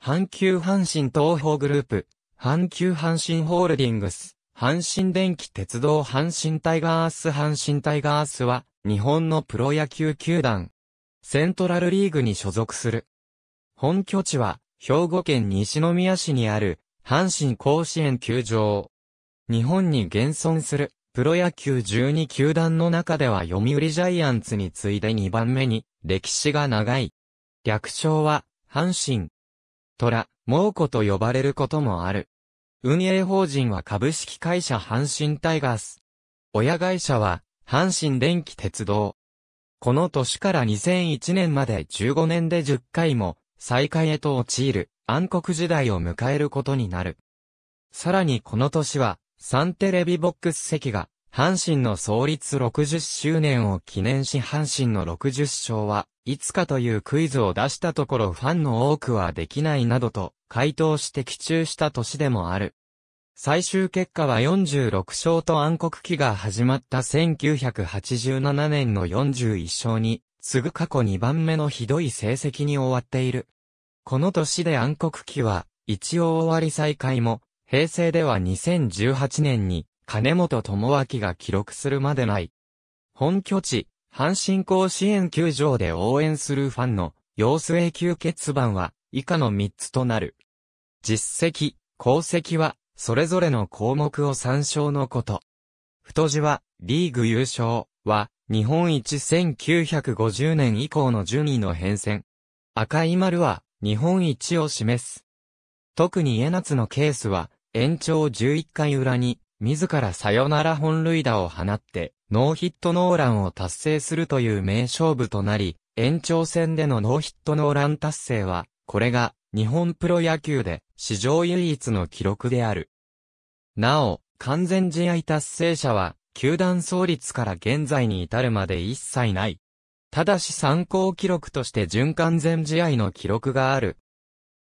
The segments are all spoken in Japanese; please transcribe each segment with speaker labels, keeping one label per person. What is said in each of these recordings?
Speaker 1: 阪急阪神東宝グループ、阪急阪神ホールディングス、阪神電気鉄道阪神タイガース阪神タイガースは、日本のプロ野球球団、セントラルリーグに所属する。本拠地は、兵庫県西宮市にある、阪神甲子園球場。日本に現存する、プロ野球12球団の中では読売ジャイアンツに次いで2番目に、歴史が長い。略称は、阪神。虎、猛虎と呼ばれることもある。運営法人は株式会社阪神タイガース。親会社は、阪神電気鉄道。この年から2001年まで15年で10回も、再開へと陥る暗黒時代を迎えることになる。さらにこの年は、サンテレビボックス席が阪神の創立60周年を記念し阪神の60勝はいつかというクイズを出したところファンの多くはできないなどと回答して寄中した年でもある。最終結果は46勝と暗黒期が始まった1987年の41勝に、次ぐ過去2番目のひどい成績に終わっている。この年で暗黒期は、一応終わり再開も、平成では2018年に、金本智明が記録するまでない。本拠地、阪神甲子園球場で応援するファンの、陽性球欠番は、以下の3つとなる。実績、功績は、それぞれの項目を参照のこと。太字は、リーグ優勝は、日本一1950年以降の順位の変遷。赤い丸は、日本一を示す。特に江夏のケースは、延長11回裏に、自らサヨナラ本塁打を放って、ノーヒットノーランを達成するという名勝負となり、延長戦でのノーヒットノーラン達成は、これが日本プロ野球で史上唯一の記録である。なお、完全試合達成者は、球団創立から現在に至るまで一切ない。ただし参考記録として準完全試合の記録がある。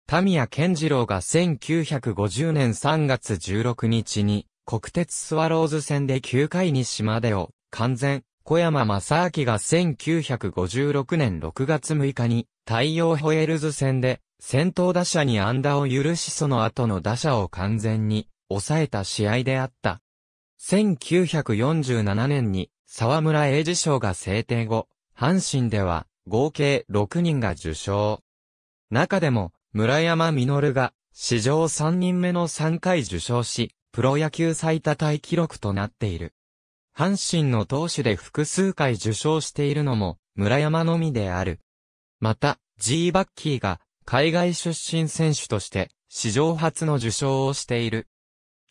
Speaker 1: 田宮健次郎が1950年3月16日に、国鉄スワローズ戦で9回に島出を完全、小山正明が1956年6月6日に太陽ホエールズ戦で先頭打者に安打を許しその後の打者を完全に抑えた試合であった。1947年に沢村栄治賞が制定後、阪神では合計6人が受賞。中でも村山実が史上3人目の3回受賞し、プロ野球最多タイ記録となっている。阪神の投手で複数回受賞しているのも、村山のみである。また、G バッキーが、海外出身選手として、史上初の受賞をしている。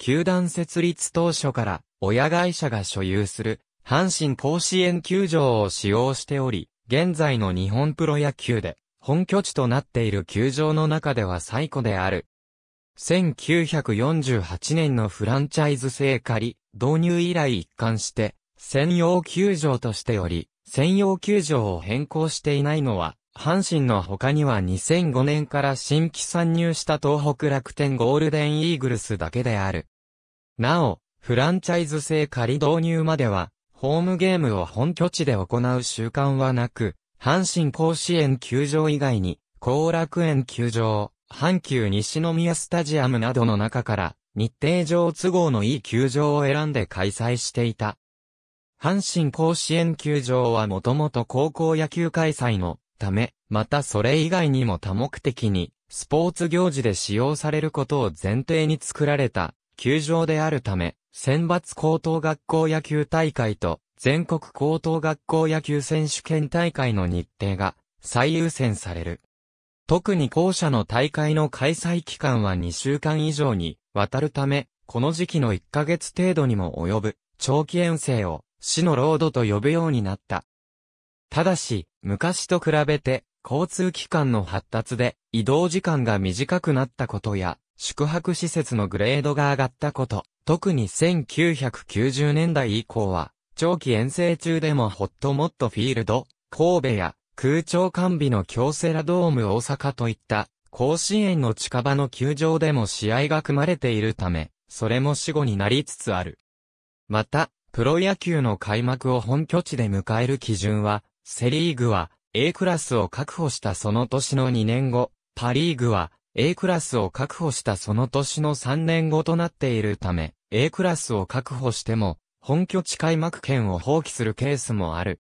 Speaker 1: 球団設立当初から、親会社が所有する、阪神甲子園球場を使用しており、現在の日本プロ野球で、本拠地となっている球場の中では最古である。1948年のフランチャイズ制仮、導入以来一貫して、専用球場としており、専用球場を変更していないのは、阪神の他には2005年から新規参入した東北楽天ゴールデンイーグルスだけである。なお、フランチャイズ制仮導入までは、ホームゲームを本拠地で行う習慣はなく、阪神甲子園球場以外に、後楽園球場、阪急西宮スタジアムなどの中から、日程上都合のいい球場を選んで開催していた。阪神甲子園球場はもともと高校野球開催のため、またそれ以外にも多目的に、スポーツ行事で使用されることを前提に作られた球場であるため、選抜高等学校野球大会と全国高等学校野球選手権大会の日程が最優先される。特に校舎の大会の開催期間は2週間以上にわたるため、この時期の1ヶ月程度にも及ぶ長期遠征を市のロードと呼ぶようになった。ただし、昔と比べて交通機関の発達で移動時間が短くなったことや、宿泊施設のグレードが上がったこと、特に1990年代以降は、長期遠征中でもホットモットフィールド、神戸や空調完備の京セラドーム大阪といった甲子園の近場の球場でも試合が組まれているため、それも死後になりつつある。また、プロ野球の開幕を本拠地で迎える基準は、セリーグは A クラスを確保したその年の2年後、パリーグは A クラスを確保したその年の3年後となっているため、A クラスを確保しても、本拠地開幕権を放棄するケースもある。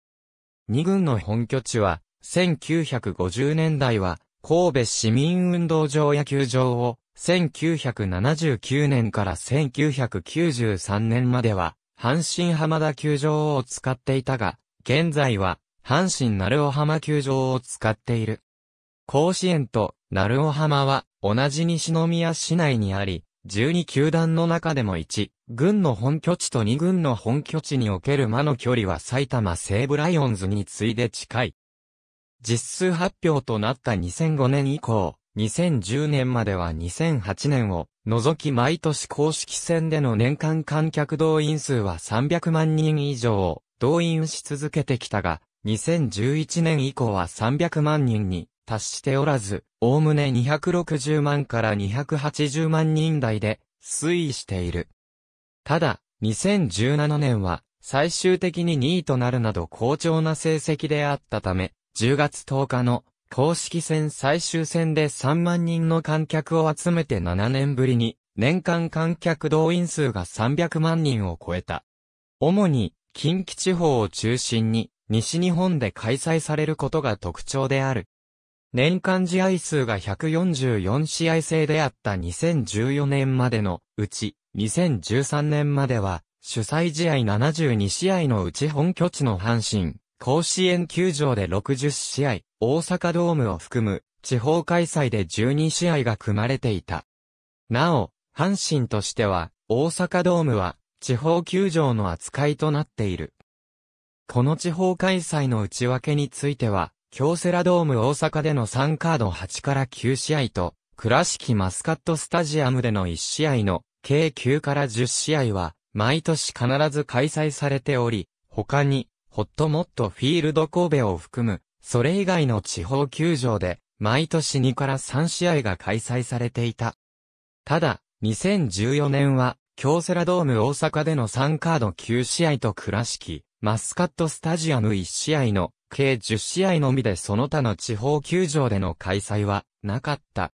Speaker 1: 2軍の本拠地は、1950年代は、神戸市民運動場野球場を、1979年から1993年までは、阪神浜田球場を使っていたが、現在は、阪神鳴尾浜球場を使っている。甲子園と鳴尾浜は、同じ西宮市内にあり、12球団の中でも1、軍の本拠地と2軍の本拠地における間の距離は埼玉西武ライオンズに次いで近い。実数発表となった2005年以降、2010年までは2008年を除き毎年公式戦での年間観客動員数は300万人以上を動員し続けてきたが、2011年以降は300万人に達しておらず、おおむね260万から280万人台で推移している。ただ、2017年は最終的に2位となるなど好調な成績であったため、10月10日の公式戦最終戦で3万人の観客を集めて7年ぶりに年間観客動員数が300万人を超えた。主に近畿地方を中心に西日本で開催されることが特徴である。年間試合数が144試合制であった2014年までのうち2013年までは、主催試合72試合のうち本拠地の阪神、甲子園球場で60試合、大阪ドームを含む、地方開催で12試合が組まれていた。なお、阪神としては、大阪ドームは、地方球場の扱いとなっている。この地方開催の内訳については、京セラドーム大阪での3カード8から9試合と、倉敷マスカットスタジアムでの1試合の計9から10試合は、毎年必ず開催されており、他に、ホットモットフィールド神戸を含む、それ以外の地方球場で、毎年2から3試合が開催されていた。ただ、2014年は、京セラドーム大阪での3カード9試合と倉敷、マスカットスタジアム1試合の、計10試合のみでその他の地方球場での開催は、なかった。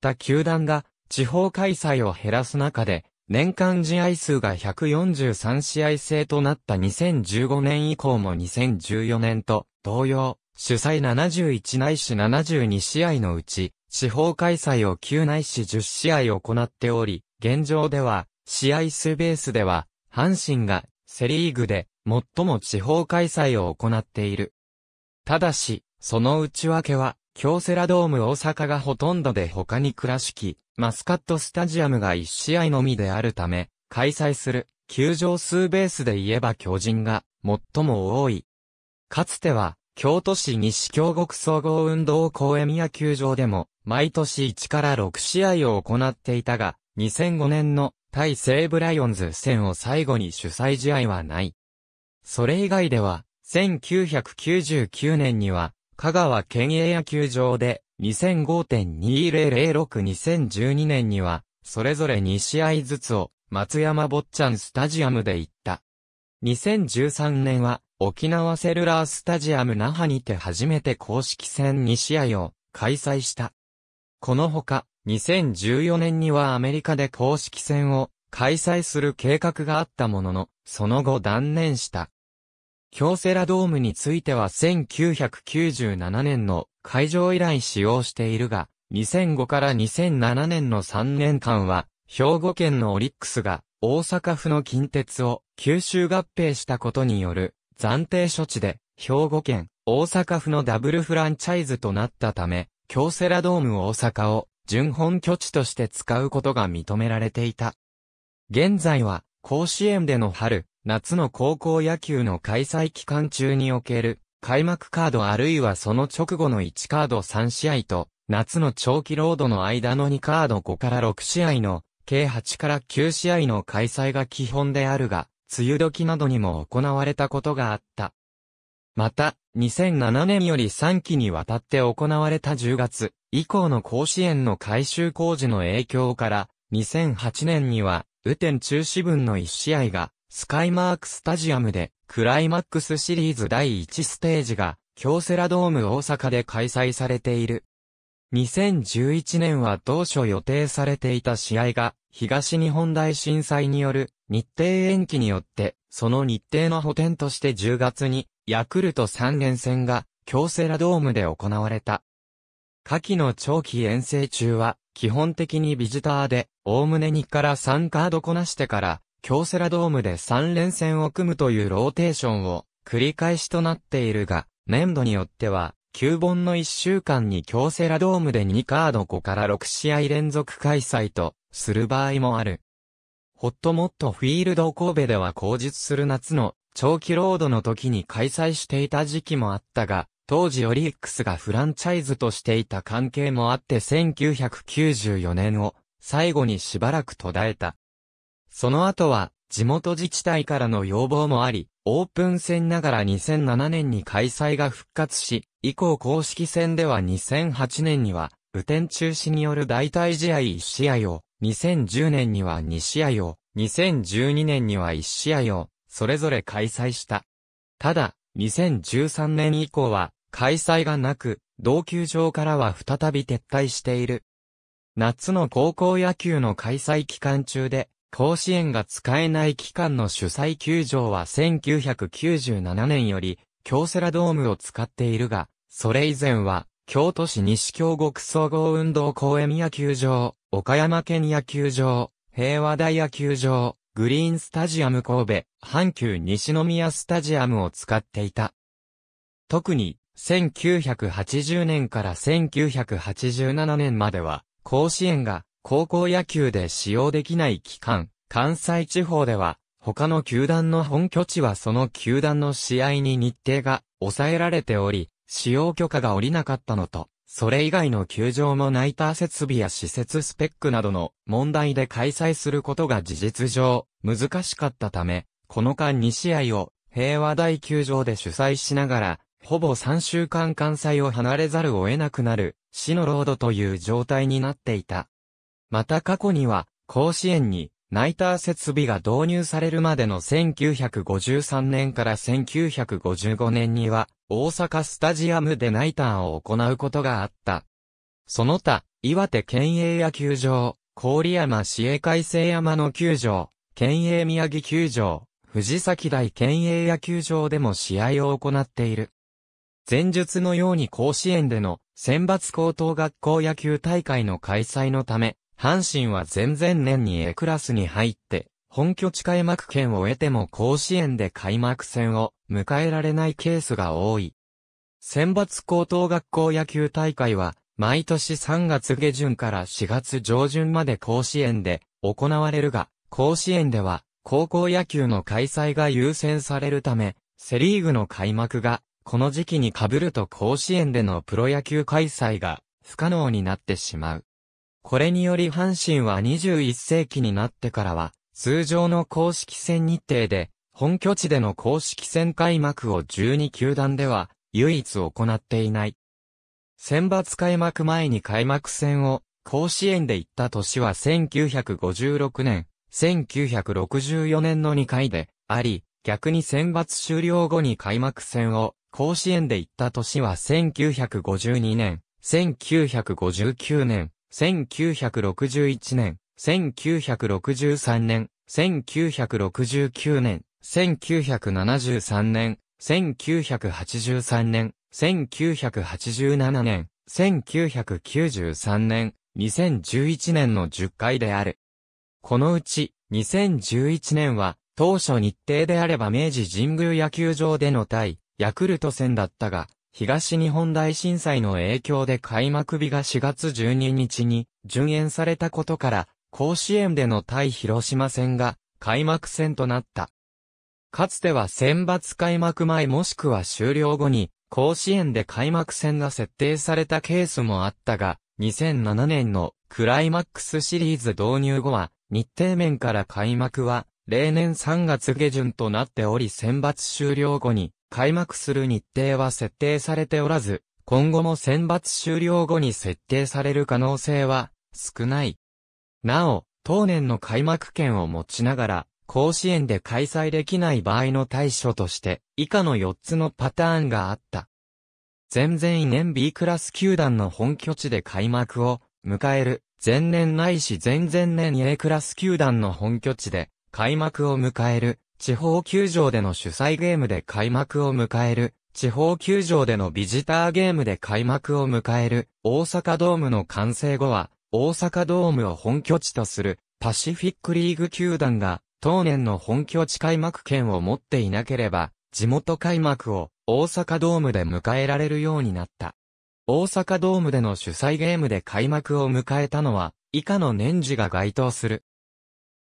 Speaker 1: 他球団が、地方開催を減らす中で、年間試合数が143試合制となった2015年以降も2014年と同様、主催71内市、し72試合のうち、地方開催を9内市。し10試合行っており、現状では、試合数ベースでは、阪神がセリーグで最も地方開催を行っている。ただし、その内訳は、京セラドーム大阪がほとんどで他に倉敷、マスカットスタジアムが1試合のみであるため、開催する、球場数ベースで言えば巨人が、最も多い。かつては、京都市西京極総合運動公園宮球場でも、毎年1から6試合を行っていたが、2005年の対西武ライオンズ戦を最後に主催試合はない。それ以外では、1999年には、香川県営野球場で、2005.2006-2012年には、それぞれ2試合ずつを、松山坊ちゃんスタジアムで行った。2013年は、沖縄セルラースタジアム那覇にて初めて公式戦2試合を開催した。このほか、2014年にはアメリカで公式戦を開催する計画があったものの、その後断念した。京セラドームについては1997年の会場以来使用しているが、2005から2007年の3年間は、兵庫県のオリックスが大阪府の近鉄を吸収合併したことによる暫定処置で兵庫県大阪府のダブルフランチャイズとなったため、京セラドーム大阪を順本拠地として使うことが認められていた。現在は甲子園での春、夏の高校野球の開催期間中における、開幕カードあるいはその直後の1カード3試合と、夏の長期ロードの間の2カード5から6試合の、計8から9試合の開催が基本であるが、梅雨時などにも行われたことがあった。また、2007年より3期にわたって行われた10月以降の甲子園の改修工事の影響から、2008年には、雨天中止分の1試合が、スカイマークスタジアムで、クライマックスシリーズ第1ステージが、京セラドーム大阪で開催されている。2011年は当初予定されていた試合が、東日本大震災による日程延期によって、その日程の補填として10月に、ヤクルト3連戦が、京セラドームで行われた。夏季の長期遠征中は、基本的にビジターで、おおむね日から3カードこなしてから、京セラドームで3連戦を組むというローテーションを繰り返しとなっているが、年度によっては、9本の1週間に京セラドームで2カード5から6試合連続開催とする場合もある。ホットモットフィールド神戸では後日する夏の長期ロードの時に開催していた時期もあったが、当時オリックスがフランチャイズとしていた関係もあって1994年を最後にしばらく途絶えた。その後は、地元自治体からの要望もあり、オープン戦ながら2007年に開催が復活し、以降公式戦では2008年には、雨天中止による代替試合1試合を、2010年には2試合を、2012年には1試合を、それぞれ開催した。ただ、2013年以降は、開催がなく、同球場からは再び撤退している。夏の高校野球の開催期間中で、甲子園が使えない期間の主催球場は1997年より、京セラドームを使っているが、それ以前は、京都市西京極総合運動公園野球場、岡山県野球場、平和大野球場、グリーンスタジアム神戸、阪急西宮スタジアムを使っていた。特に、1980年から1987年までは、甲子園が高校野球で使用できない期間、関西地方では、他の球団の本拠地はその球団の試合に日程が抑えられており、使用許可が下りなかったのと、それ以外の球場もナイター設備や施設スペックなどの問題で開催することが事実上難しかったため、この間2試合を平和大球場で主催しながら、ほぼ3週間関西を離れざるを得なくなる、死のロードという状態になっていた。また過去には、甲子園に、ナイター設備が導入されるまでの1953年から1955年には、大阪スタジアムでナイターを行うことがあった。その他、岩手県営野球場、郡山市営海星山の球場、県営宮城球場、藤崎大県営野球場でも試合を行っている。前述のように甲子園での選抜高等学校野球大会の開催のため、阪神は前々年に A クラスに入って、本拠地開幕権を得ても甲子園で開幕戦を迎えられないケースが多い。選抜高等学校野球大会は、毎年3月下旬から4月上旬まで甲子園で行われるが、甲子園では高校野球の開催が優先されるため、セリーグの開幕がこの時期に被ると甲子園でのプロ野球開催が不可能になってしまう。これにより阪神は21世紀になってからは、通常の公式戦日程で、本拠地での公式戦開幕を12球団では、唯一行っていない。選抜開幕前に開幕戦を、甲子園で行った年は1956年、1964年の2回で、あり、逆に選抜終了後に開幕戦を、甲子園で行った年は1952年、1959年、1961年、1963年、1969年、1973年、1983年、1987年、1993年、2011年の10回である。このうち、2011年は、当初日程であれば明治神宮野球場での対、ヤクルト戦だったが、東日本大震災の影響で開幕日が4月12日に順延されたことから、甲子園での対広島戦が開幕戦となった。かつては選抜開幕前もしくは終了後に、甲子園で開幕戦が設定されたケースもあったが、2007年のクライマックスシリーズ導入後は、日程面から開幕は、例年3月下旬となっており選抜終了後に、開幕する日程は設定されておらず、今後も選抜終了後に設定される可能性は少ない。なお、当年の開幕権を持ちながら、甲子園で開催できない場合の対処として、以下の4つのパターンがあった。前々年 B クラス球団の本拠地で開幕を迎える、前年ないし前々年 A クラス球団の本拠地で開幕を迎える地方球場での主催ゲームで開幕を迎える、地方球場でのビジターゲームで開幕を迎える、大阪ドームの完成後は、大阪ドームを本拠地とする、パシフィックリーグ球団が、当年の本拠地開幕権を持っていなければ、地元開幕を大阪ドームで迎えられるようになった。大阪ドームでの主催ゲームで開幕を迎えたのは、以下の年次が該当する。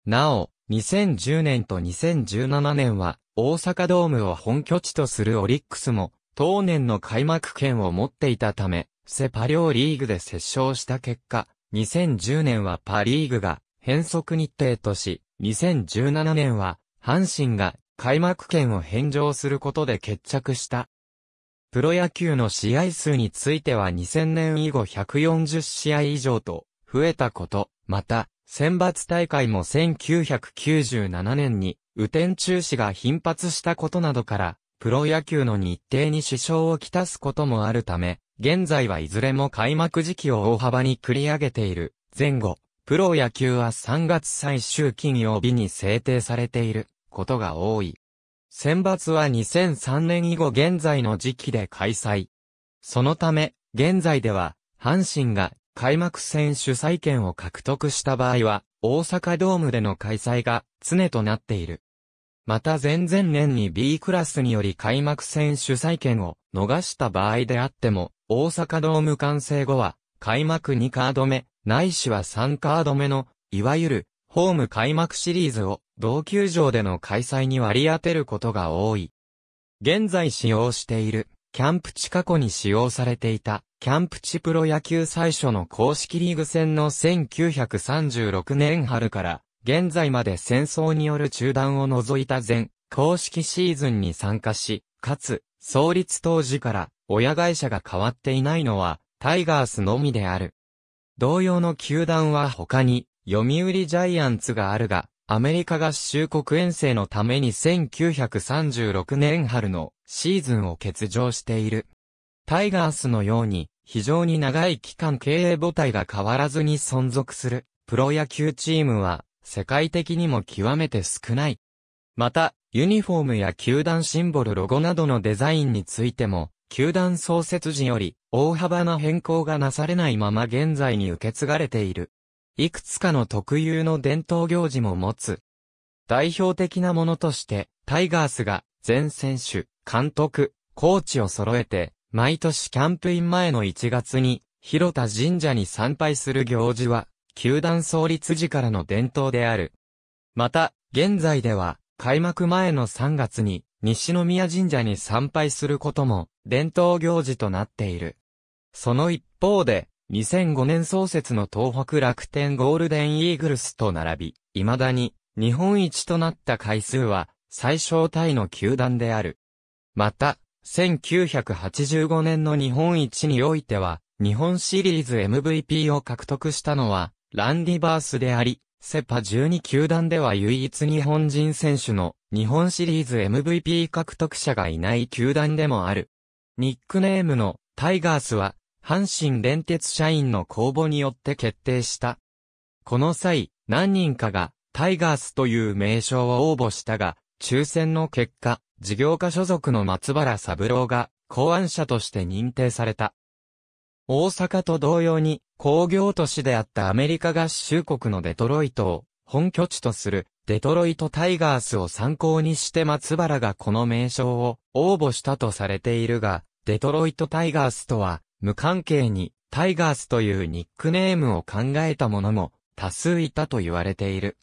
Speaker 1: なお、2010年と2017年は大阪ドームを本拠地とするオリックスも当年の開幕権を持っていたためセパ両リーグで接触した結果2010年はパリーグが変則日程とし2017年は阪神が開幕権を返上することで決着した。プロ野球の試合数については2000年以後140試合以上と増えたこと、また選抜大会も1997年に、雨天中止が頻発したことなどから、プロ野球の日程に支障をきたすこともあるため、現在はいずれも開幕時期を大幅に繰り上げている。前後、プロ野球は3月最終金曜日に制定されていることが多い。選抜は2003年以後現在の時期で開催。そのため、現在では、阪神が開幕戦主催権を獲得した場合は、大阪ドームでの開催が常となっている。また前々年に B クラスにより開幕戦主催権を逃した場合であっても、大阪ドーム完成後は、開幕2カード目、ないしは3カード目の、いわゆる、ホーム開幕シリーズを、同球場での開催に割り当てることが多い。現在使用している、キャンプ地過去に使用されていた、キャンプ地プロ野球最初の公式リーグ戦の1936年春から、現在まで戦争による中断を除いた全、公式シーズンに参加し、かつ、創立当時から、親会社が変わっていないのは、タイガースのみである。同様の球団は他に、読売ジャイアンツがあるが、アメリカ合衆国遠征のために1936年春のシーズンを欠場している。タイガースのように、非常に長い期間経営母体が変わらずに存続するプロ野球チームは世界的にも極めて少ない。また、ユニフォームや球団シンボルロゴなどのデザインについても、球団創設時より大幅な変更がなされないまま現在に受け継がれている。いくつかの特有の伝統行事も持つ。代表的なものとして、タイガースが全選手、監督、コーチを揃えて、毎年キャンプイン前の1月に、広田神社に参拝する行事は、球団創立時からの伝統である。また、現在では、開幕前の3月に、西宮神社に参拝することも、伝統行事となっている。その一方で、2005年創設の東北楽天ゴールデンイーグルスと並び、未だに、日本一となった回数は、最小体の球団である。また、1985年の日本一においては、日本シリーズ MVP を獲得したのは、ランディバースであり、セパ12球団では唯一日本人選手の日本シリーズ MVP 獲得者がいない球団でもある。ニックネームのタイガースは、阪神電鉄社員の公募によって決定した。この際、何人かがタイガースという名称を応募したが、抽選の結果、事業家所属の松原三郎が考案者として認定された。大阪と同様に工業都市であったアメリカ合衆国のデトロイトを本拠地とするデトロイトタイガースを参考にして松原がこの名称を応募したとされているが、デトロイトタイガースとは無関係にタイガースというニックネームを考えた者も多数いたと言われている。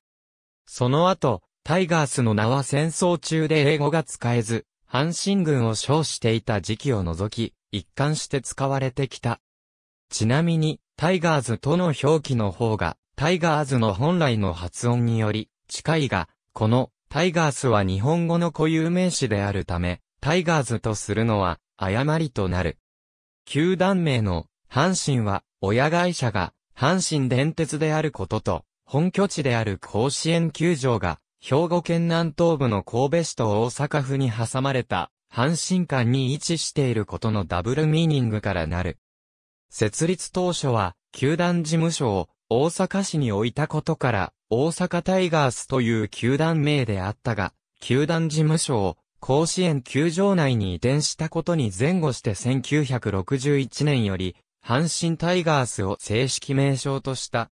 Speaker 1: その後、タイガースの名は戦争中で英語が使えず、阪神軍を称していた時期を除き、一貫して使われてきた。ちなみに、タイガーズとの表記の方が、タイガーズの本来の発音により、近いが、この、タイガースは日本語の固有名詞であるため、タイガーズとするのは、誤りとなる。球団名の、阪神は、親会社が、阪神電鉄であることと、本拠地である甲子園球場が、兵庫県南東部の神戸市と大阪府に挟まれた、阪神間に位置していることのダブルミーニングからなる。設立当初は、球団事務所を大阪市に置いたことから、大阪タイガースという球団名であったが、球団事務所を甲子園球場内に移転したことに前後して1961年より、阪神タイガースを正式名称とした。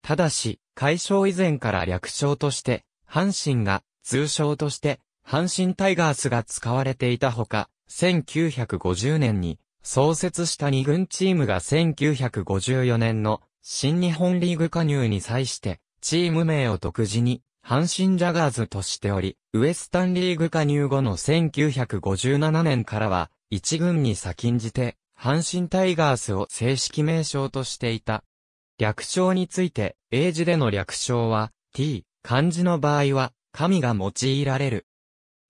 Speaker 1: ただし、解消以前から略称として、阪神が通称として阪神タイガースが使われていたほか、1950年に創設した2軍チームが1954年の新日本リーグ加入に際してチーム名を独自に阪神ジャガーズとしており、ウエスタンリーグ加入後の1957年からは1軍に先んじて阪神タイガースを正式名称としていた。略称について、英字での略称は t、漢字の場合は、神が用いられる。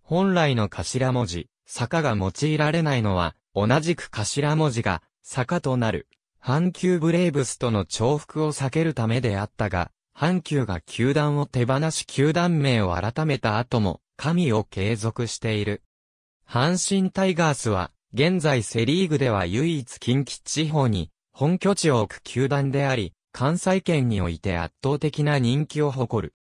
Speaker 1: 本来の頭文字、坂が用いられないのは、同じく頭文字が、坂となる。阪急ブレイブスとの重複を避けるためであったが、阪急が球団を手放し球団名を改めた後も、神を継続している。阪神タイガースは、現在セリーグでは唯一近畿地方に、本拠地を置く球団であり、関西圏において圧倒的な人気を誇る。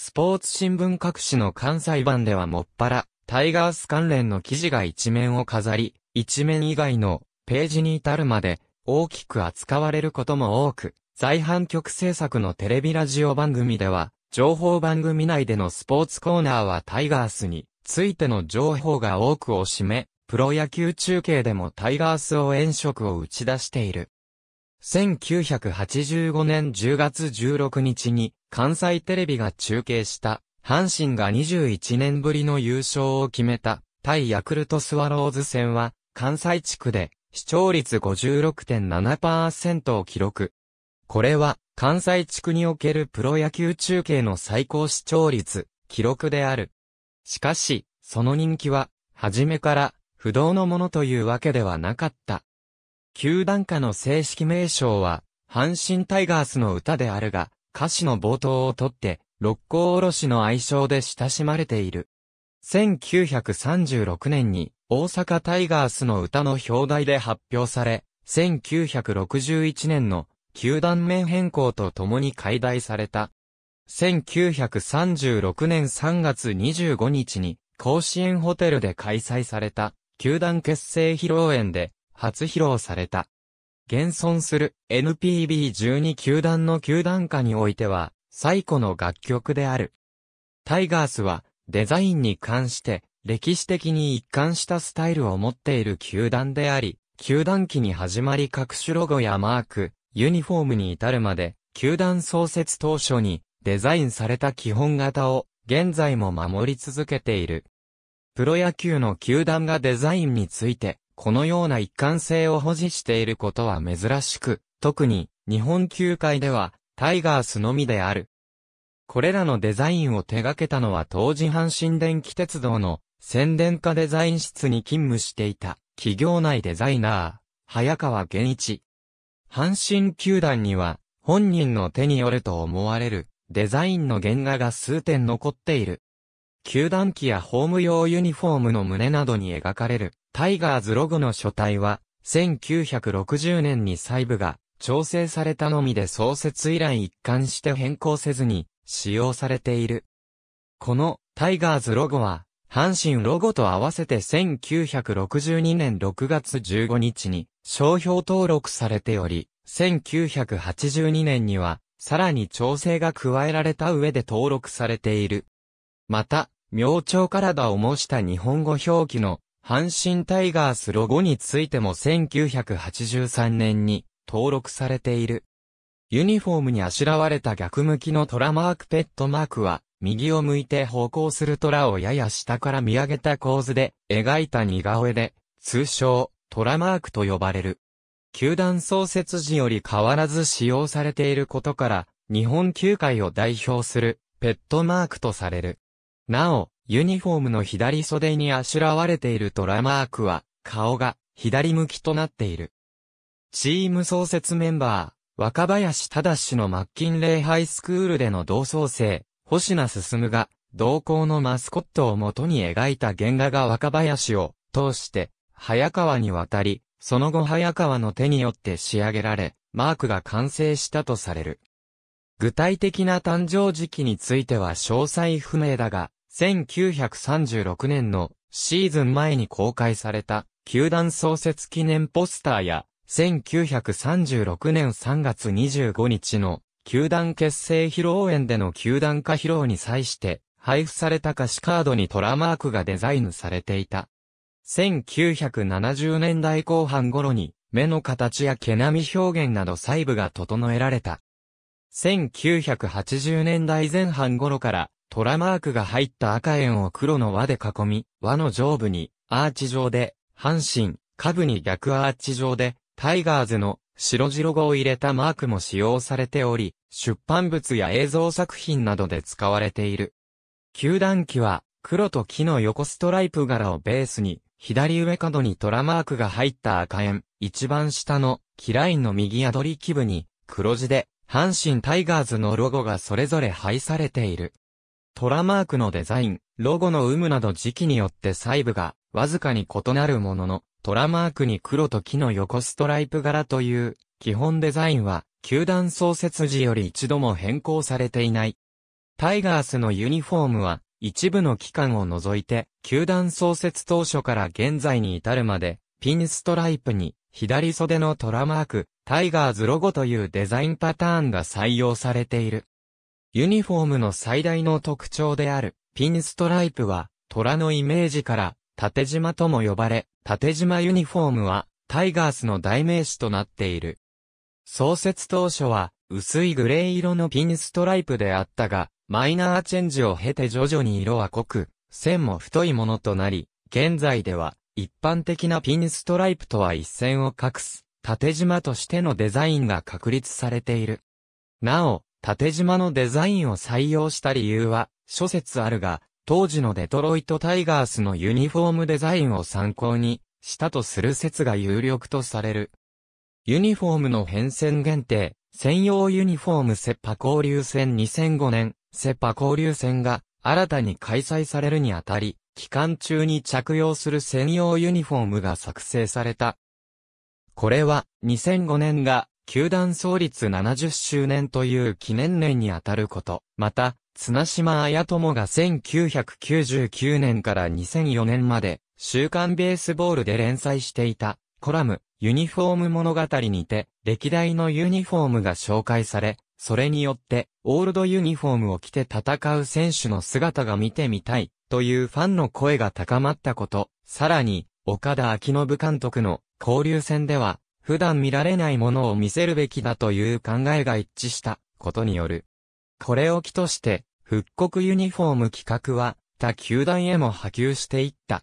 Speaker 1: スポーツ新聞各紙の関西版ではもっぱら、タイガース関連の記事が一面を飾り、一面以外のページに至るまで大きく扱われることも多く、在阪局制作のテレビラジオ番組では、情報番組内でのスポーツコーナーはタイガースについての情報が多くを占め、プロ野球中継でもタイガース応援色を打ち出している。1985年10月16日に関西テレビが中継した、阪神が21年ぶりの優勝を決めた、対ヤクルトスワローズ戦は、関西地区で、視聴率56.7%を記録。これは、関西地区におけるプロ野球中継の最高視聴率、記録である。しかし、その人気は、初めから不動のものというわけではなかった。球団下の正式名称は、阪神タイガースの歌であるが、歌詞の冒頭をとって、六甲おろしの愛称で親しまれている。1936年に大阪タイガースの歌の表題で発表され、1961年の球団面変更とともに解題された。1936年3月25日に甲子園ホテルで開催された球団結成披露宴で初披露された。現存する NPB12 球団の球団下においては最古の楽曲である。タイガースはデザインに関して歴史的に一貫したスタイルを持っている球団であり、球団期に始まり各種ロゴやマーク、ユニフォームに至るまで、球団創設当初にデザインされた基本型を現在も守り続けている。プロ野球の球団がデザインについてこのような一貫性を保持していることは珍しく、特に日本球界ではタイガースのみである。これらのデザインを手掛けたのは当時阪神電気鉄道の宣伝家デザイン室に勤務していた企業内デザイナー、早川源一。阪神球団には本人の手によると思われるデザインの原画が数点残っている。球団機やホーム用ユニフォームの胸などに描かれるタイガーズロゴの書体は、1960年に細部が調整されたのみで創設以来一貫して変更せずに使用されている。このタイガーズロゴは、阪神ロゴと合わせて1962年6月15日に商標登録されており、1982年には、さらに調整が加えられた上で登録されている。また、明朝体を模した日本語表記の阪神タイガースロゴについても1983年に登録されている。ユニフォームにあしらわれた逆向きの虎マークペットマークは、右を向いて歩行する虎をやや下から見上げた構図で描いた似顔絵で、通称、虎マークと呼ばれる。球団創設時より変わらず使用されていることから、日本球界を代表するペットマークとされる。なお、ユニフォームの左袖にあしらわれているトラマークは、顔が左向きとなっている。チーム創設メンバー、若林忠のマッキンレイハイスクールでの同窓生、星名進が、同校のマスコットを元に描いた原画が若林を通して、早川に渡り、その後早川の手によって仕上げられ、マークが完成したとされる。具体的な誕生時期については詳細不明だが、1936年のシーズン前に公開された球団創設記念ポスターや1936年3月25日の球団結成披露宴での球団化披露に際して配布された歌詞カードにトラマークがデザインされていた。1970年代後半頃に目の形や毛並み表現など細部が整えられた。1980年代前半頃から虎マークが入った赤円を黒の輪で囲み、輪の上部にアーチ状で、阪神、下部に逆アーチ状で、タイガーズの白地ロゴを入れたマークも使用されており、出版物や映像作品などで使われている。球団機は、黒と木の横ストライプ柄をベースに、左上角に虎マークが入った赤円、一番下の、キラインの右アドリ基部に、黒字で、阪神タイガーズのロゴがそれぞれ配されている。トラマークのデザイン、ロゴの有無など時期によって細部がわずかに異なるものの、トラマークに黒と木の横ストライプ柄という基本デザインは、球団創設時より一度も変更されていない。タイガースのユニフォームは、一部の期間を除いて、球団創設当初から現在に至るまで、ピンストライプに、左袖のトラマーク、タイガーズロゴというデザインパターンが採用されている。ユニフォームの最大の特徴である、ピンストライプは、虎のイメージから、縦縞とも呼ばれ、縦縞ユニフォームは、タイガースの代名詞となっている。創設当初は、薄いグレー色のピンストライプであったが、マイナーチェンジを経て徐々に色は濃く、線も太いものとなり、現在では、一般的なピンストライプとは一線を画す、縦縞としてのデザインが確立されている。なお、縦縞のデザインを採用した理由は、諸説あるが、当時のデトロイトタイガースのユニフォームデザインを参考にしたとする説が有力とされる。ユニフォームの変遷限定、専用ユニフォームセッパ交流戦2005年、セッパ交流戦が新たに開催されるにあたり、期間中に着用する専用ユニフォームが作成された。これは2005年が球団創立70周年という記念年にあたること、また、綱島綾友が1999年から2004年まで、週刊ベースボールで連載していた、コラム、ユニフォーム物語にて、歴代のユニフォームが紹介され、それによって、オールドユニフォームを着て戦う選手の姿が見てみたい、というファンの声が高まったこと、さらに、岡田昭信監督の交流戦では、普段見られないものを見せるべきだという考えが一致したことによる。これを機として、復刻ユニフォーム企画は、他球団へも波及していった。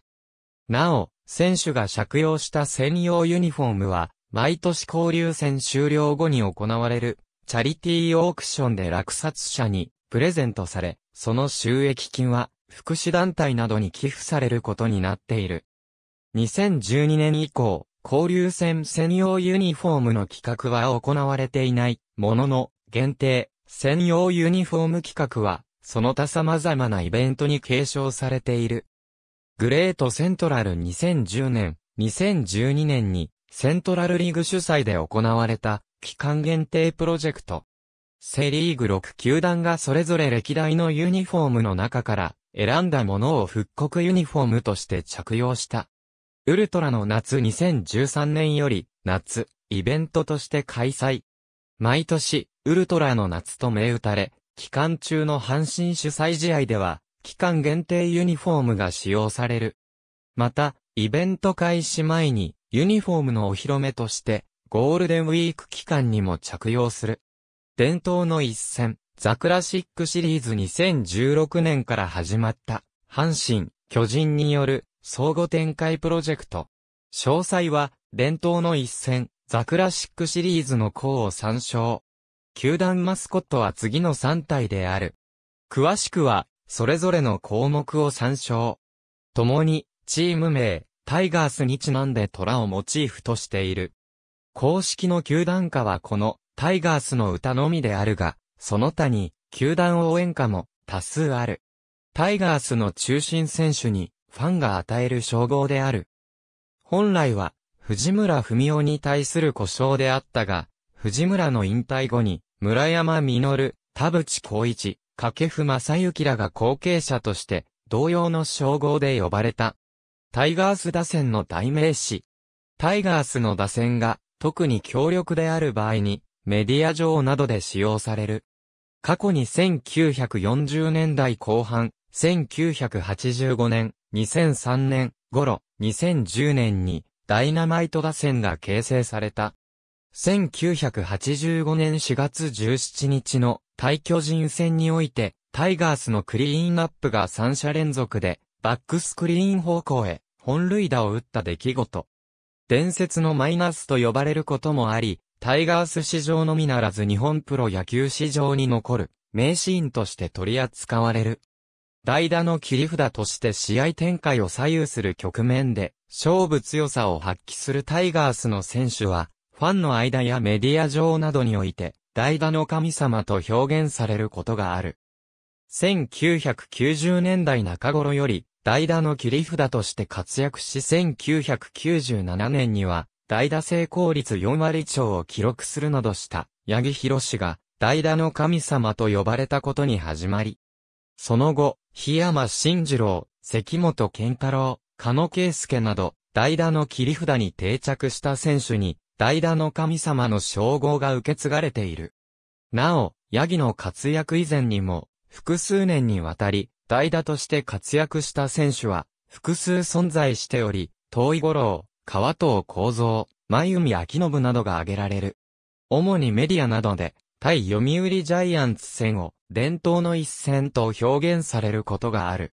Speaker 1: なお、選手が借用した専用ユニフォームは、毎年交流戦終了後に行われる、チャリティーオークションで落札者にプレゼントされ、その収益金は、福祉団体などに寄付されることになっている。2012年以降、交流戦専用ユニフォームの企画は行われていない、ものの、限定、専用ユニフォーム企画は、その他様々なイベントに継承されている。グレートセントラル2010年、2012年に、セントラルリーグ主催で行われた、期間限定プロジェクト。セリーグ6球団がそれぞれ歴代のユニフォームの中から、選んだものを復刻ユニフォームとして着用した。ウルトラの夏2013年より、夏、イベントとして開催。毎年、ウルトラの夏と銘打たれ、期間中の阪神主催試合では、期間限定ユニフォームが使用される。また、イベント開始前に、ユニフォームのお披露目として、ゴールデンウィーク期間にも着用する。伝統の一戦、ザクラシックシリーズ2016年から始まった、阪神、巨人による相互展開プロジェクト。詳細は、伝統の一戦、ザクラシックシリーズの項を参照。球団マスコットは次の3体である。詳しくは、それぞれの項目を参照。共に、チーム名、タイガースにちなんで虎をモチーフとしている。公式の球団歌はこの、タイガースの歌のみであるが、その他に、球団応援歌も多数ある。タイガースの中心選手に、ファンが与える称号である。本来は、藤村文夫に対する故障であったが、藤村の引退後に、村山実、田淵光一、掛布正幸らが後継者として、同様の称号で呼ばれた。タイガース打線の代名詞。タイガースの打線が、特に強力である場合に、メディア上などで使用される。過去に1940年代後半、1985年、2003年、頃、2010年に、ダイナマイト打線が形成された。1985年4月17日の対巨人戦において、タイガースのクリーンアップが3者連続で、バックスクリーン方向へ、本塁打を打った出来事。伝説のマイナスと呼ばれることもあり、タイガース史上のみならず日本プロ野球史上に残る、名シーンとして取り扱われる。代打の切り札として試合展開を左右する局面で、勝負強さを発揮するタイガースの選手は、ファンの間やメディア上などにおいて、代打の神様と表現されることがある。1990年代中頃より、代打の切り札として活躍し1997年には、代打成功率4割超を記録するなどした、八木博士が、代打の神様と呼ばれたことに始まり。その後、檜山慎次郎、関本健太郎、加野圭介など、代打の切り札に定着した選手に、代打の神様の称号が受け継がれている。なお、ヤギの活躍以前にも、複数年にわたり、代打として活躍した選手は、複数存在しており、遠い郎、川藤幸三、前海明信などが挙げられる。主にメディアなどで、対読売ジャイアンツ戦を伝統の一戦と表現されることがある。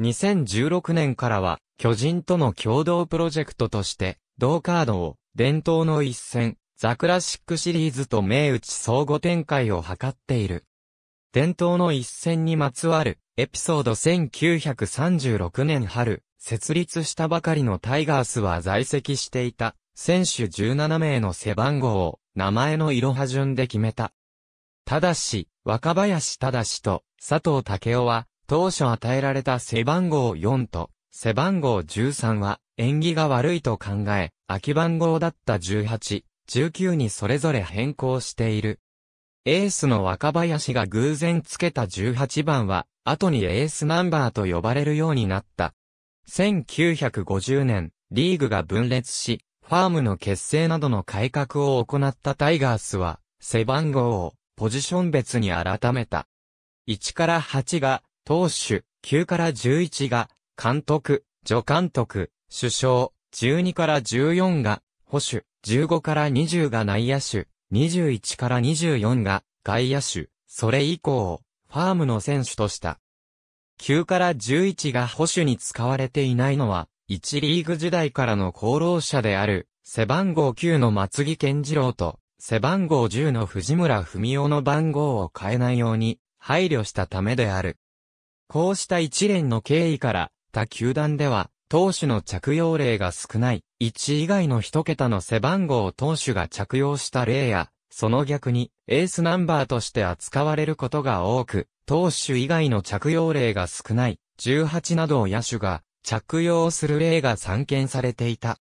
Speaker 1: 2016年からは、巨人との共同プロジェクトとして、同カードを、伝統の一戦、ザクラシックシリーズと銘打ち相互展開を図っている。伝統の一戦にまつわる、エピソード1936年春、設立したばかりのタイガースは在籍していた、選手17名の背番号を、名前の色派順で決めた。ただし、若林ただしと佐藤武雄は、当初与えられた背番号4と背番号13は縁起が悪いと考え、空き番号だった18、19にそれぞれ変更している。エースの若林が偶然つけた18番は、後にエースナンバーと呼ばれるようになった。1950年、リーグが分裂し、ファームの結成などの改革を行ったタイガースは、背番号をポジション別に改めた。1から8が投手、9から11が監督、助監督、首相、12から14が保守、15から20が内野手、21から24が外野手、それ以降をファームの選手とした。9から11が保守に使われていないのは、1リーグ時代からの功労者である、背番号9の松木健次郎と、背番号10の藤村文雄の番号を変えないように配慮したためである。こうした一連の経緯から、他球団では、投手の着用例が少ない、1以外の1桁の背番号を投手が着用した例や、その逆に、エースナンバーとして扱われることが多く、投手以外の着用例が少ない、18などを野手が着用する例が散見されていた。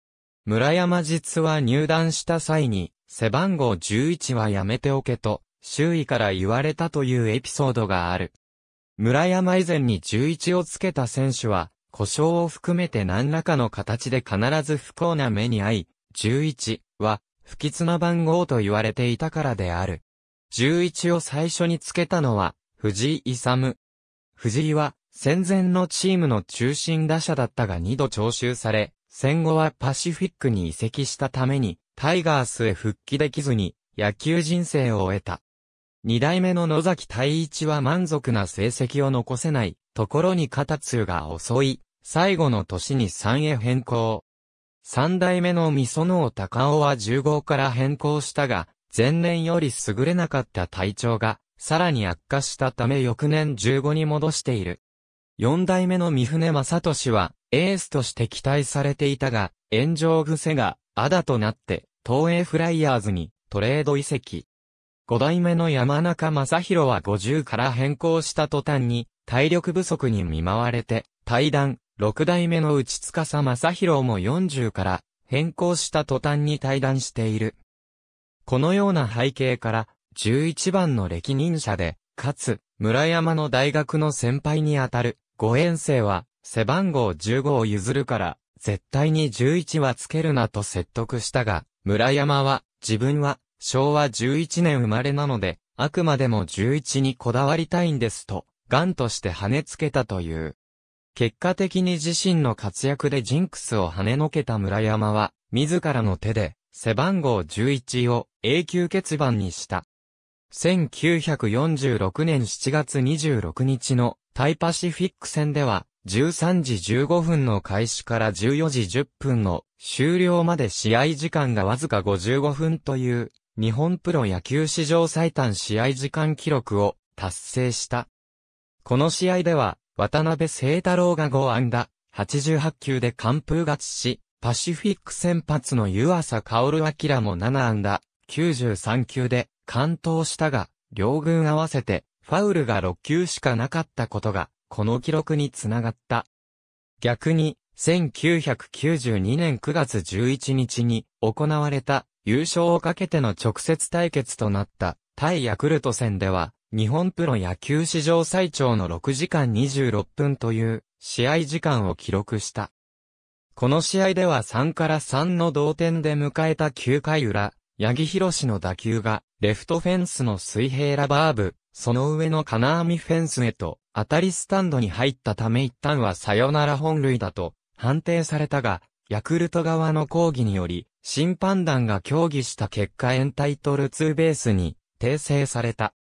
Speaker 1: 村山実は入団した際に、背番号11はやめておけと、周囲から言われたというエピソードがある。村山以前に11をつけた選手は、故障を含めて何らかの形で必ず不幸な目に遭い、11は不吉な番号と言われていたからである。11を最初につけたのは、藤井勇。藤井は、戦前のチームの中心打者だったが2度徴収され、戦後はパシフィックに移籍したために、タイガースへ復帰できずに、野球人生を終えた。二代目の野崎大一は満足な成績を残せない、ところに肩痛が襲い、最後の年に3へ変更。三代目の三園高尾は15から変更したが、前年より優れなかった体調が、さらに悪化したため翌年15に戻している。四代目の三船正俊は、エースとして期待されていたが、炎上癖が、あだとなって、東映フライヤーズにトレード移籍。五代目の山中正宏は50から変更した途端に体力不足に見舞われて、対談、六代目の内司正宏も40から変更した途端に対談している。このような背景から、11番の歴任者で、かつ、村山の大学の先輩にあたる、五遠生は、背番号15を譲るから、絶対に11はつけるなと説得したが、村山は、自分は、昭和11年生まれなので、あくまでも11にこだわりたいんですと、ガンとして跳ねつけたという。結果的に自身の活躍でジンクスを跳ねのけた村山は、自らの手で、背番号11を永久欠番にした。1946年7月26日のタイパシフィック戦では、13時15分の開始から14時10分の終了まで試合時間がわずか55分という日本プロ野球史上最短試合時間記録を達成した。この試合では渡辺聖太郎が5安打88球で完封勝ちし、パシフィック先発の湯浅薫明も7安打93球で完投したが、両軍合わせてファウルが6球しかなかったことがこの記録につながった。逆に、1992年9月11日に行われた優勝をかけての直接対決となった対ヤクルト戦では日本プロ野球史上最長の6時間26分という試合時間を記録した。この試合では3から3の同点で迎えた9回裏、八木博士の打球がレフトフェンスの水平ラバーブその上の金網フェンスへと、当たりスタンドに入ったため一旦はサヨナラ本塁だと判定されたが、ヤクルト側の抗議により、審判団が協議した結果エンタイトルツーベースに訂正された。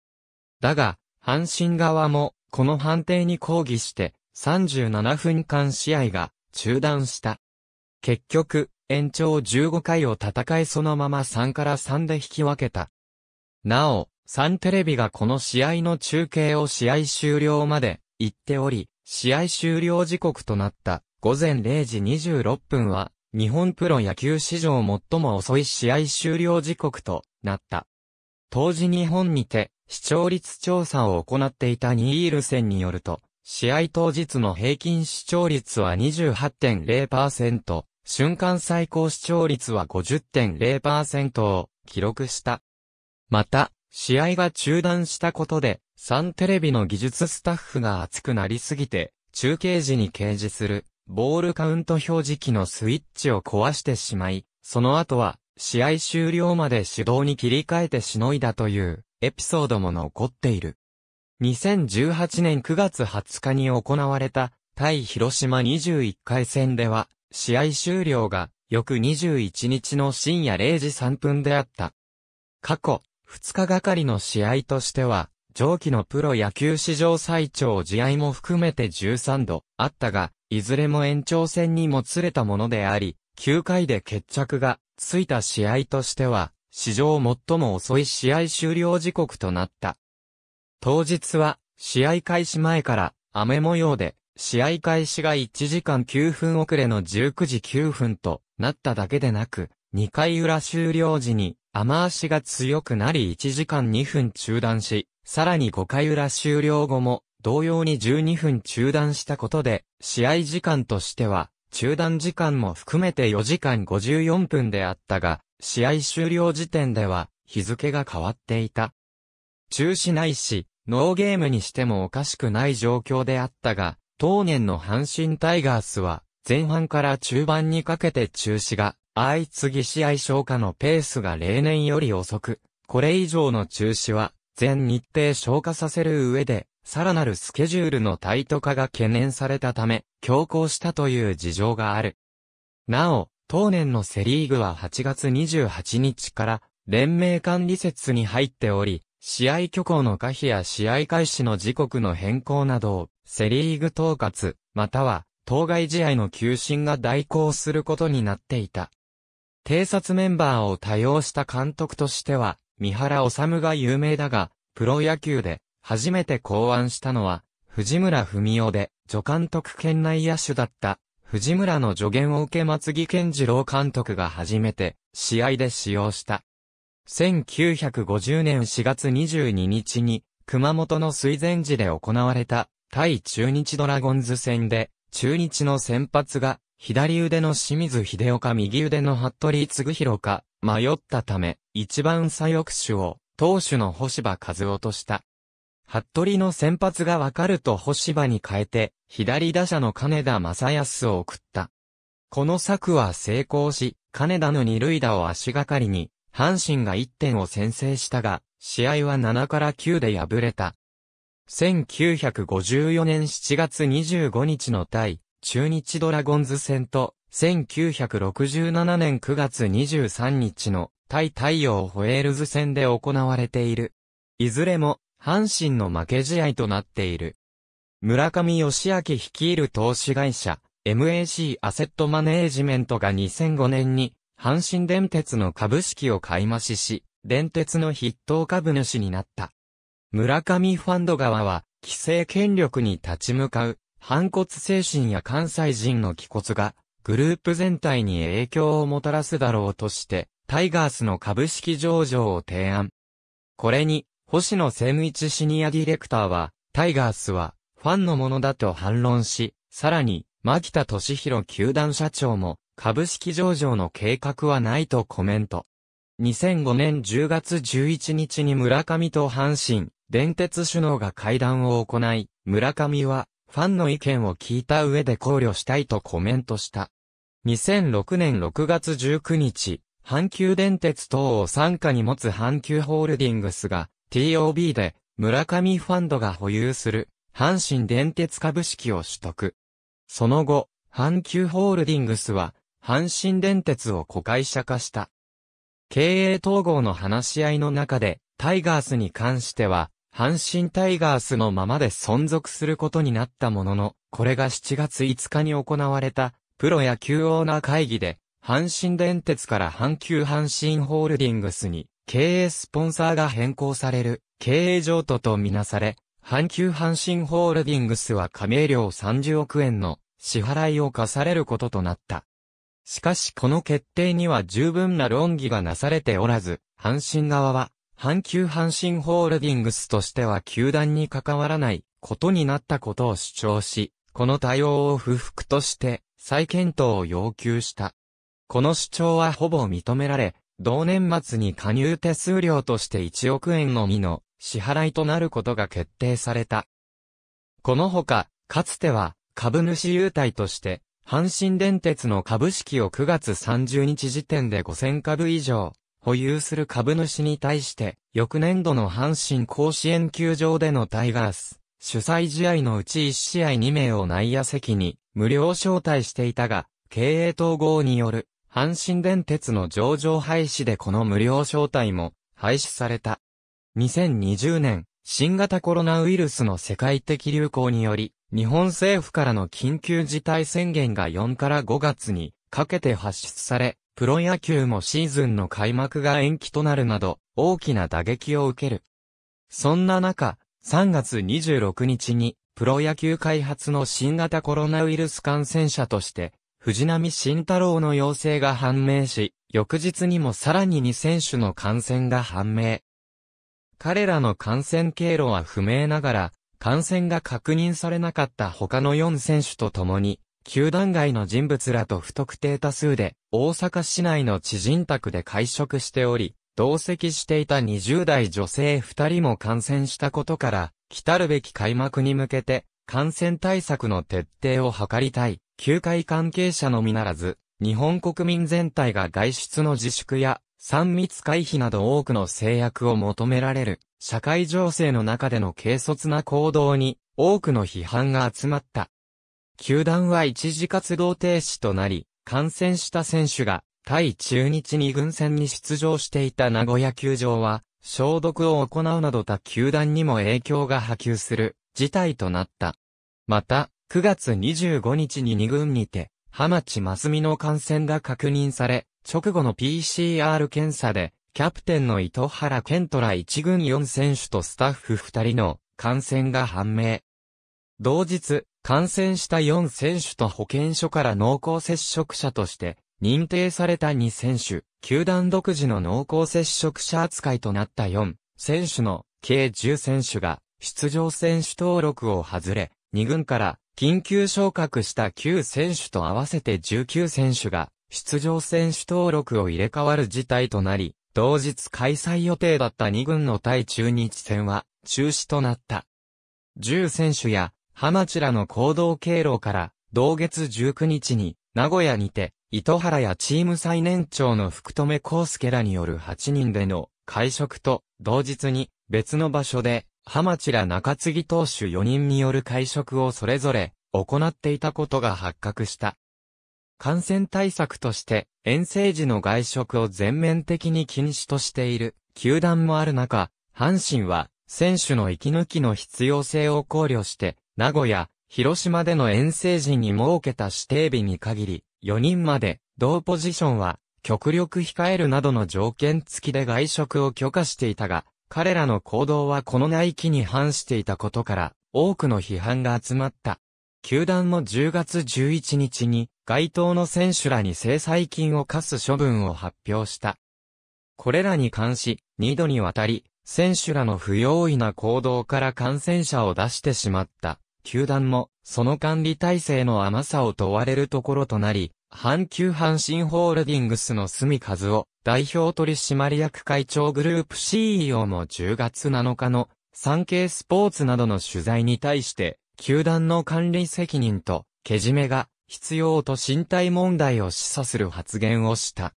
Speaker 1: だが、阪神側も、この判定に抗議して、37分間試合が中断した。結局、延長15回を戦いそのまま3から3で引き分けた。なお、サンテレビがこの試合の中継を試合終了まで言っており、試合終了時刻となった午前0時26分は、日本プロ野球史上最も遅い試合終了時刻となった。当時日本にて視聴率調査を行っていたニールセンによると、試合当日の平均視聴率は28.0%、瞬間最高視聴率は50.0%を記録した。また、試合が中断したことで、サンテレビの技術スタッフが熱くなりすぎて、中継時に掲示する、ボールカウント表示器のスイッチを壊してしまい、その後は、試合終了まで手動に切り替えてしのいだという、エピソードも残っている。2018年9月20日に行われた、対広島21回戦では、試合終了が、翌21日の深夜0時3分であった。過去、2日がかりの試合としては、上記のプロ野球史上最長試合も含めて13度あったが、いずれも延長戦にもつれたものであり、9回で決着がついた試合としては、史上最も遅い試合終了時刻となった。当日は、試合開始前から雨模様で、試合開始が1時間9分遅れの19時9分となっただけでなく、2回裏終了時に雨足が強くなり1時間2分中断し、さらに5回裏終了後も同様に12分中断したことで、試合時間としては、中断時間も含めて4時間54分であったが、試合終了時点では、日付が変わっていた。中止ないし、ノーゲームにしてもおかしくない状況であったが、当年の阪神タイガースは、前半から中盤にかけて中止が相次ぎ試合消化のペースが例年より遅く、これ以上の中止は、全日程消化させる上で、さらなるスケジュールのタイト化が懸念されたため、強行したという事情がある。なお、当年のセリーグは8月28日から連盟管理説に入っており、試合挙行の可否や試合開始の時刻の変更などを、セリーグ統括、または、当該試合の休診が代行することになっていた。偵察メンバーを多用した監督としては、三原治が有名だが、プロ野球で初めて考案したのは、藤村文雄で、助監督兼内野手だった藤村の助言を受け松木健次郎監督が初めて試合で使用した。1950年4月22日に熊本の水前寺で行われた対中日ドラゴンズ戦で中日の先発が左腕の清水秀岡右腕の服部嗣弘か、迷ったため、一番左翼手を、投手の星葉和夫とした。服部の先発がわかると星葉に変えて、左打者の金田正康を送った。この策は成功し、金田の二塁打を足がかりに、阪神が1点を先制したが、試合は7から9で敗れた。1954年7月25日の対、中日ドラゴンズ戦と、1967年9月23日の対太陽ホエールズ戦で行われている。いずれも、阪神の負け試合となっている。村上義明率いる投資会社、MAC アセットマネージメントが2005年に、阪神電鉄の株式を買い増しし、電鉄の筆頭株主になった。村上ファンド側は、規制権力に立ち向かう反骨精神や関西人の気骨が、グループ全体に影響をもたらすだろうとして、タイガースの株式上場を提案。これに、星野千一シニアディレクターは、タイガースは、ファンのものだと反論し、さらに、牧田敏弘球団社長も、株式上場の計画はないとコメント。2005年10月11日に村上と阪神、電鉄首脳が会談を行い、村上は、ファンの意見を聞いた上で考慮したいとコメントした。2006年6月19日、阪急電鉄等を傘下に持つ阪急ホールディングスが TOB で村上ファンドが保有する阪神電鉄株式を取得。その後、阪急ホールディングスは阪神電鉄を子会社化した。経営統合の話し合いの中でタイガースに関しては阪神タイガースのままで存続することになったものの、これが7月5日に行われた、プロ野球オーナー会議で、阪神電鉄から阪急阪神ホールディングスに、経営スポンサーが変更される、経営譲渡とみなされ、阪急阪神ホールディングスは加盟料30億円の支払いを課されることとなった。しかしこの決定には十分な論議がなされておらず、阪神側は阪急阪神ホールディングスとしては球団に関わらないことになったことを主張し、この対応を不服として再検討を要求した。この主張はほぼ認められ、同年末に加入手数料として1億円のみの支払いとなることが決定された。このほか、かつては株主優待として、阪神電鉄の株式を9月30日時点で5000株以上保有する株主に対して、翌年度の阪神甲子園球場でのタイガース、主催試合のうち1試合2名を内野席に無料招待していたが、経営統合による阪神電鉄の上場廃止でこの無料招待も廃止された。2020年、新型コロナウイルスの世界的流行により、日本政府からの緊急事態宣言が4から5月にかけて発出され、プロ野球もシーズンの開幕が延期となるなど、大きな打撃を受ける。そんな中、3月26日に、プロ野球開発の新型コロナウイルス感染者として、藤波慎太郎の陽性が判明し、翌日にもさらに2選手の感染が判明。彼らの感染経路は不明ながら、感染が確認されなかった他の4選手と共に、球団外の人物らと不特定多数で、大阪市内の知人宅で会食しており、同席していた20代女性2人も感染したことから、来るべき開幕に向けて、感染対策の徹底を図りたい、球界関係者のみならず、日本国民全体が外出の自粛や、3密回避など多くの制約を求められる、社会情勢の中での軽率な行動に、多くの批判が集まった。球団は一時活動停止となり、感染した選手が対中日二軍戦に出場していた名古屋球場は、消毒を行うなど他球団にも影響が波及する事態となった。また、9月25日に二軍にて、浜地真美の感染が確認され、直後の PCR 検査で、キャプテンの糸原健斗ら1軍4選手とスタッフ2人の感染が判明。同日、感染した4選手と保健所から濃厚接触者として認定された2選手、球団独自の濃厚接触者扱いとなった4選手の計10選手が出場選手登録を外れ、2軍から緊急昇格した9選手と合わせて19選手が出場選手登録を入れ替わる事態となり、同日開催予定だった2軍の対中日戦は中止となった。10選手やハチュラの行動経路から、同月19日に、名古屋にて、糸原やチーム最年長の福留康介らによる8人での会食と、同日に、別の場所で、ハチュラ中継ぎ投手4人による会食をそれぞれ、行っていたことが発覚した。感染対策として、遠征時の外食を全面的に禁止としている、球団もある中、阪神は、選手の息抜きの必要性を考慮して、名古屋、広島での遠征時に設けた指定日に限り、4人まで、同ポジションは、極力控えるなどの条件付きで外食を許可していたが、彼らの行動はこの内規に反していたことから、多くの批判が集まった。球団も10月11日に、該当の選手らに制裁金を課す処分を発表した。これらに関し、2度にわたり、選手らの不用意な行動から感染者を出してしまった。球団も、その管理体制の甘さを問われるところとなり、阪急阪神ホールディングスのみ和夫、代表取締役会長グループ CEO も10月7日の、産経スポーツなどの取材に対して、球団の管理責任と、けじめが、必要と身体問題を示唆する発言をした。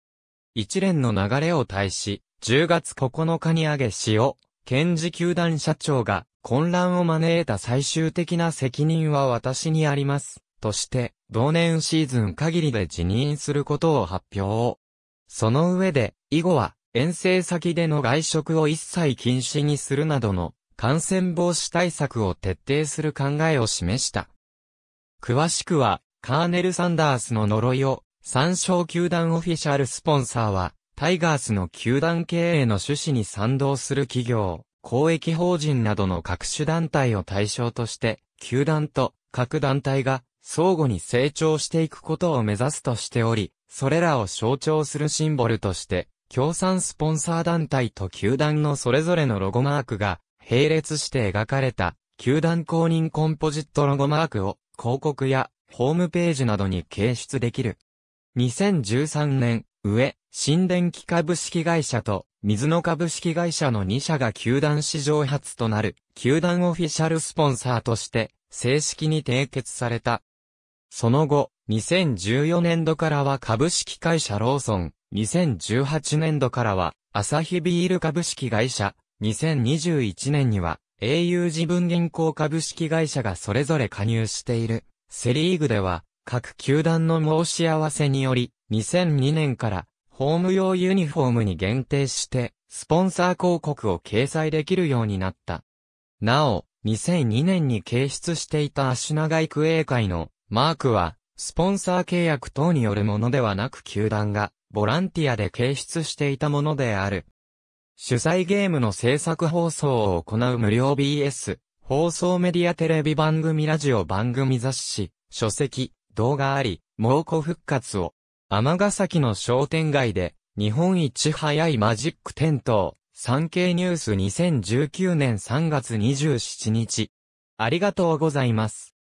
Speaker 1: 一連の流れを対し、10月9日に上げし検事球団社長が、混乱を招いた最終的な責任は私にあります。として、同年シーズン限りで辞任することを発表。その上で、以後は、遠征先での外食を一切禁止にするなどの感染防止対策を徹底する考えを示した。詳しくは、カーネル・サンダースの呪いを、参照球団オフィシャルスポンサーは、タイガースの球団経営の趣旨に賛同する企業。公益法人などの各種団体を対象として、球団と各団体が相互に成長していくことを目指すとしており、それらを象徴するシンボルとして、協賛スポンサー団体と球団のそれぞれのロゴマークが並列して描かれた球団公認コンポジットロゴマークを広告やホームページなどに掲出できる。2013年、上、新電機株式会社と水野株式会社の2社が球団史上初となる、球団オフィシャルスポンサーとして、正式に締結された。その後、2014年度からは株式会社ローソン、2018年度からは、アサヒビール株式会社、2021年には、au 自分銀行株式会社がそれぞれ加入している。セリーグでは、各球団の申し合わせにより、2002年から、ホーム用ユニフォームに限定して、スポンサー広告を掲載できるようになった。なお、2002年に掲出していた足長育英会のマークは、スポンサー契約等によるものではなく球団がボランティアで掲出していたものである。主催ゲームの制作放送を行う無料 BS、放送メディアテレビ番組ラジオ番組雑誌、書籍、動画あり、猛虎復活を尼崎の商店街で、日本一早いマジック点灯、産経ニュース2019年3月27日。ありがとうございます。